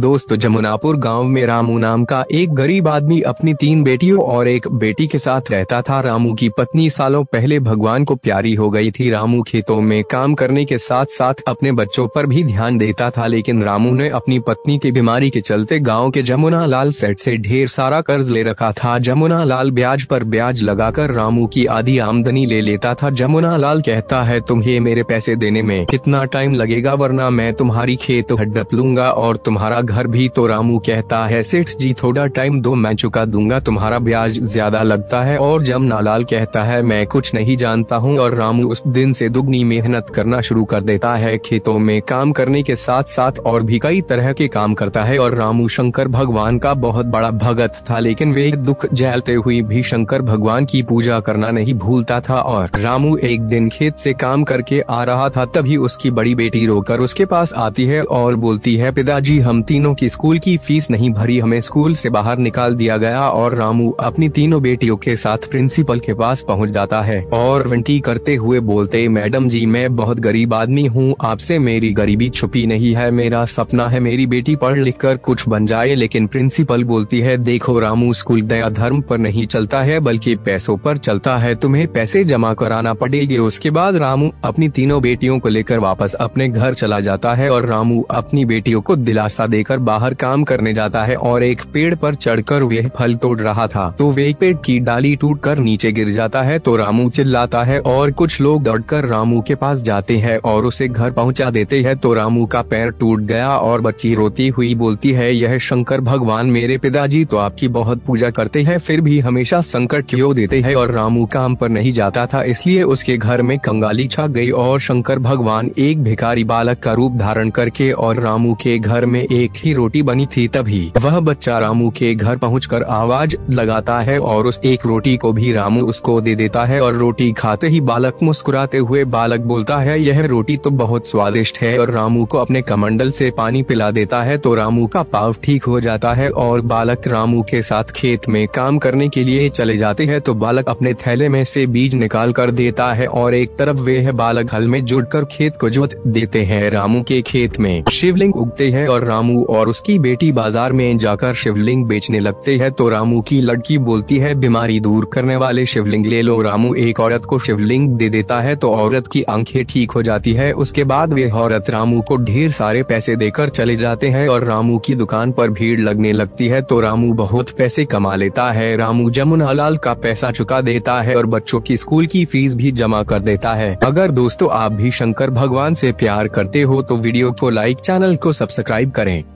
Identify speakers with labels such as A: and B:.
A: दोस्तों जमुनापुर गांव में रामू नाम का एक गरीब आदमी अपनी तीन बेटियों और एक बेटी के साथ रहता था रामू की पत्नी सालों पहले भगवान को प्यारी हो गई थी रामू खेतों में काम करने के साथ साथ अपने बच्चों पर भी ध्यान देता था लेकिन रामू ने अपनी पत्नी की बीमारी के चलते गाँव के जमुना लाल सेठ से ढेर सारा कर्ज ले रखा था जमुना लाल ब्याज पर ब्याज लगाकर रामू की आधी आमदनी ले लेता था जमुना लाल कहता है तुम्हें मेरे पैसे देने में कितना टाइम लगेगा वरना मैं तुम्हारी खेत हड्डप लूंगा और तुम्हारा घर भी तो रामू कहता है सेठ जी थोड़ा टाइम दो मैं चुका दूंगा तुम्हारा ब्याज ज्यादा लगता है और जमनालाल कहता है मैं कुछ नहीं जानता हूँ और रामू उस दिन से दुगनी मेहनत करना शुरू कर देता है खेतों में काम करने के साथ साथ और भी कई तरह के काम करता है और रामू शंकर भगवान का बहुत बड़ा भगत था लेकिन वे दुख झेलते हुए भी शंकर भगवान की पूजा करना नहीं भूलता था और रामू एक दिन खेत से काम करके आ रहा था तभी उसकी बड़ी बेटी रोकर उसके पास आती है और बोलती है पिताजी हम तीन तीनों की स्कूल की फीस नहीं भरी हमें स्कूल से बाहर निकाल दिया गया और रामू अपनी तीनों बेटियों के साथ प्रिंसिपल के पास पहुंच जाता है और विंटी करते हुए बोलते मैडम जी मैं बहुत गरीब आदमी हूँ आपसे मेरी गरीबी छुपी नहीं है मेरा सपना है मेरी बेटी पढ़ लिख कर कुछ बन जाए लेकिन प्रिंसिपल बोलती है देखो रामू स्कूल दया धर्म पर नहीं चलता है बल्कि पैसों पर चलता है तुम्हें पैसे जमा कराना पड़ेगी उसके बाद रामू अपनी तीनों बेटियों को लेकर वापस अपने घर चला जाता है और रामू अपनी बेटियों को दिलासा दे लेकर बाहर काम करने जाता है और एक पेड़ पर चढ़कर वह फल तोड़ रहा था तो वे पेड़ की डाली टूटकर नीचे गिर जाता है तो रामू चिल्लाता है और कुछ लोग दौड़कर रामू के पास जाते हैं और उसे घर पहुंचा देते हैं तो रामू का पैर टूट गया और बच्ची रोती हुई बोलती है यह शंकर भगवान मेरे पिताजी तो आपकी बहुत पूजा करते हैं फिर भी हमेशा संकट क्यों देते हैं और रामू काम पर नहीं जाता था इसलिए उसके घर में कंगाली छा गई और शंकर भगवान एक भिखारी बालक का रूप धारण करके और रामू के घर में एक एक ही रोटी बनी थी तभी वह बच्चा रामू के घर पहुँच आवाज लगाता है और उस एक रोटी को भी रामू उसको दे देता है और रोटी खाते ही बालक मुस्कुराते हुए बालक बोलता है यह रोटी तो बहुत स्वादिष्ट है और रामू को अपने कमंडल से पानी पिला देता है तो रामू का पाव ठीक हो जाता है और बालक रामू के साथ खेत में काम करने के लिए चले जाते हैं तो बालक अपने थैले में से बीज निकाल कर देता है और एक तरफ वे है बालक हल में जुड़कर खेत को जोत देते हैं रामू के खेत में शिवलिंग उगते हैं और रामू रामू और उसकी बेटी बाजार में जाकर शिवलिंग बेचने लगते हैं तो रामू की लड़की बोलती है बीमारी दूर करने वाले शिवलिंग ले लो रामू एक औरत को शिवलिंग दे देता है तो औरत की आंखें ठीक हो जाती है उसके बाद वे औरत रामू को ढेर सारे पैसे देकर चले जाते हैं और रामू की दुकान पर भीड़ लगने लगती है तो रामू बहुत पैसे कमा लेता है रामू जमुना लाल का पैसा चुका देता है और बच्चों की स्कूल की फीस भी जमा कर देता है अगर दोस्तों आप भी शंकर भगवान से प्यार करते हो तो वीडियो को लाइक चैनल को सब्सक्राइब करें